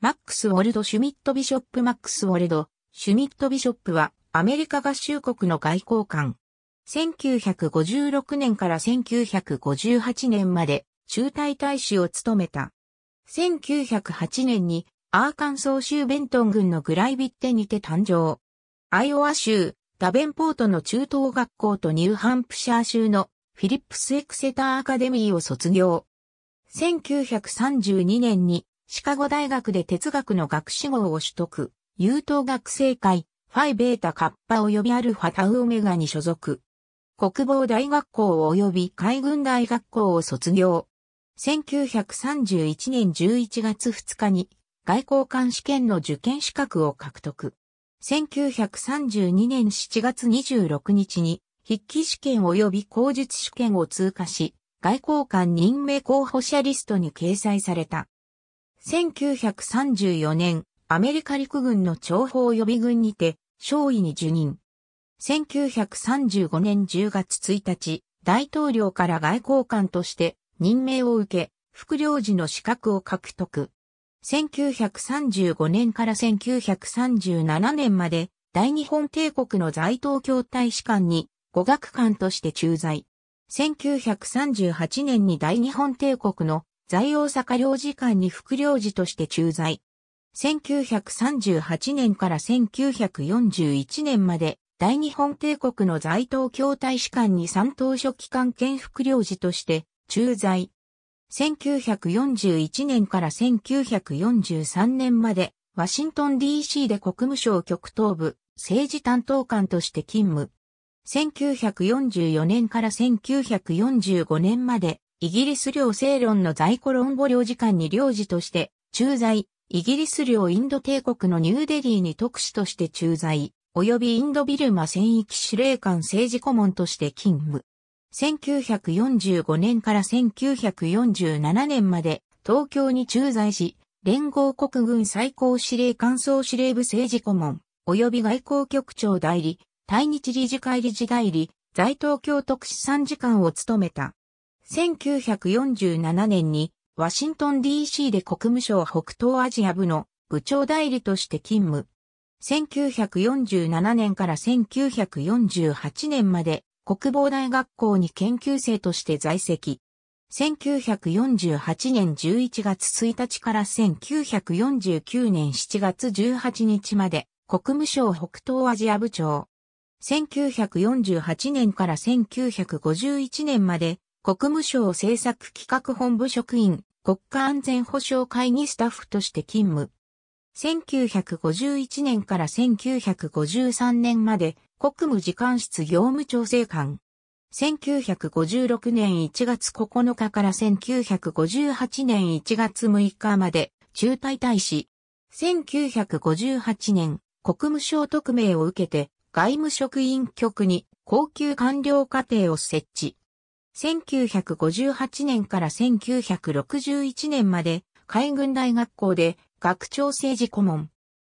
マックス・ウォルド・シュミット・ビショップ・マックス・ウォルド、シュミット・ビショップは、アメリカ合衆国の外交官。1956年から1958年まで、中隊大使を務めた。1908年に、アーカンソー州ベントン郡のグライビッテにて誕生。アイオワ州、ダベンポートの中等学校とニューハンプシャー州のフィリップス・エクセター・アカデミーを卒業。1932年にシカゴ大学で哲学の学士号を取得、優等学生会、ファイベータカッパ及びアルファタウオメガに所属。国防大学校及び海軍大学校を卒業。1931年11月2日に外交官試験の受験資格を獲得。1932年7月26日に筆記試験及び口述試験を通過し、外交官任命候補者リストに掲載された。1934年、アメリカ陸軍の諜報予備軍にて、少尉に受任。1935年10月1日、大統領から外交官として任命を受け、副領事の資格を獲得。1935年から1937年まで大日本帝国の在東京大使館に語学官として駐在。1938年に大日本帝国の在大阪領事館に副領事として駐在。1938年から1941年まで大日本帝国の在東京大使館に三等書記官兼副領事として駐在。1941年から1943年までワシントン DC で国務省局頭部政治担当官として勤務。1944年から1945年までイギリス領セ論ロンの在庫ロンボ領事館に領事として駐在、イギリス領インド帝国のニューデリーに特使として駐在、及びインドビルマ戦域司令官政治顧問として勤務。1945年から1947年まで東京に駐在し、連合国軍最高司令官総司令部政治顧問、及び外交局長代理、対日理事会理事代理、在東京特使参事官を務めた。1947年にワシントン DC で国務省北東アジア部の部長代理として勤務。1947年から1948年まで国防大学校に研究生として在籍。1948年11月1日から1949年7月18日まで国務省北東アジア部長。1948年から1951年まで国務省政策企画本部職員、国家安全保障会議スタッフとして勤務。1951年から1953年まで国務次官室業務調整官。1956年1月9日から1958年1月6日まで中退大使。1958年国務省特命を受けて外務職員局に高級官僚課程を設置。1958年から1961年まで海軍大学校で学長政治顧問。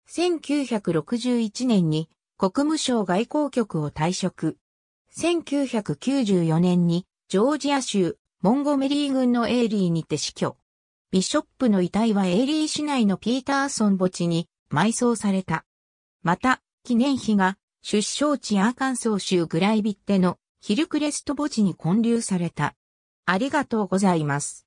1961年に国務省外交局を退職。1994年にジョージア州モンゴメリー軍のエーリーにて死去。ビショップの遺体はエーリー市内のピーターソン墓地に埋葬された。また、記念碑が出生地アーカンソー州グライビッテのヒルクレスト墓地に建立された。ありがとうございます。